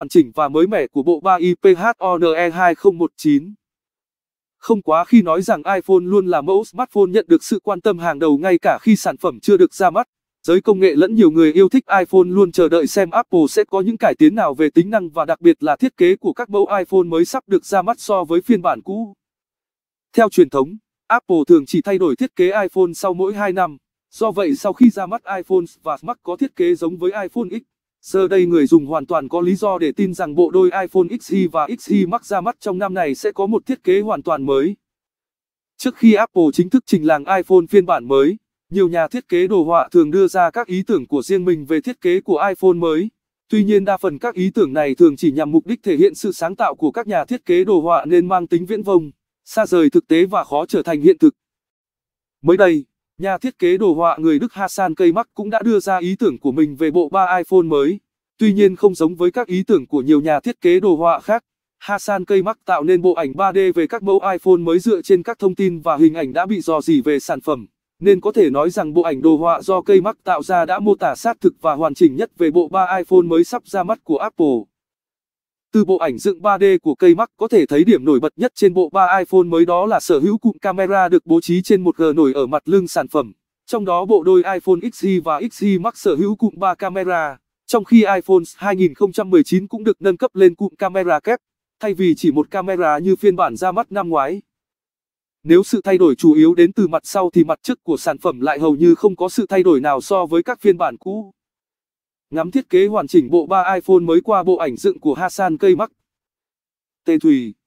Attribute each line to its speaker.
Speaker 1: hoàn chỉnh và mới mẻ của bộ ba iPhone 2019. Không quá khi nói rằng iPhone luôn là mẫu smartphone nhận được sự quan tâm hàng đầu ngay cả khi sản phẩm chưa được ra mắt. Giới công nghệ lẫn nhiều người yêu thích iPhone luôn chờ đợi xem Apple sẽ có những cải tiến nào về tính năng và đặc biệt là thiết kế của các mẫu iPhone mới sắp được ra mắt so với phiên bản cũ. Theo truyền thống, Apple thường chỉ thay đổi thiết kế iPhone sau mỗi 2 năm. Do vậy sau khi ra mắt iPhone và Mac có thiết kế giống với iPhone X, Giờ đây người dùng hoàn toàn có lý do để tin rằng bộ đôi iPhone XE và XE Max ra mắt trong năm này sẽ có một thiết kế hoàn toàn mới. Trước khi Apple chính thức trình làng iPhone phiên bản mới, nhiều nhà thiết kế đồ họa thường đưa ra các ý tưởng của riêng mình về thiết kế của iPhone mới. Tuy nhiên đa phần các ý tưởng này thường chỉ nhằm mục đích thể hiện sự sáng tạo của các nhà thiết kế đồ họa nên mang tính viễn vông, xa rời thực tế và khó trở thành hiện thực. Mới đây, nhà thiết kế đồ họa người Đức Hasan Cây Mắc cũng đã đưa ra ý tưởng của mình về bộ ba iPhone mới. Tuy nhiên không giống với các ý tưởng của nhiều nhà thiết kế đồ họa khác, Hasan cây tạo nên bộ ảnh 3D về các mẫu iPhone mới dựa trên các thông tin và hình ảnh đã bị dò dỉ về sản phẩm, nên có thể nói rằng bộ ảnh đồ họa do cây tạo ra đã mô tả sát thực và hoàn chỉnh nhất về bộ ba iPhone mới sắp ra mắt của Apple. Từ bộ ảnh dựng 3D của cây có thể thấy điểm nổi bật nhất trên bộ ba iPhone mới đó là sở hữu cụm camera được bố trí trên một g nổi ở mặt lưng sản phẩm. Trong đó bộ đôi iPhone XE và XE Max sở hữu cụm 3 camera. Trong khi iPhone 2019 cũng được nâng cấp lên cụm camera kép, thay vì chỉ một camera như phiên bản ra mắt năm ngoái. Nếu sự thay đổi chủ yếu đến từ mặt sau thì mặt trước của sản phẩm lại hầu như không có sự thay đổi nào so với các phiên bản cũ. Ngắm thiết kế hoàn chỉnh bộ ba iPhone mới qua bộ ảnh dựng của Hasan Cây Mắc. Tê Thùy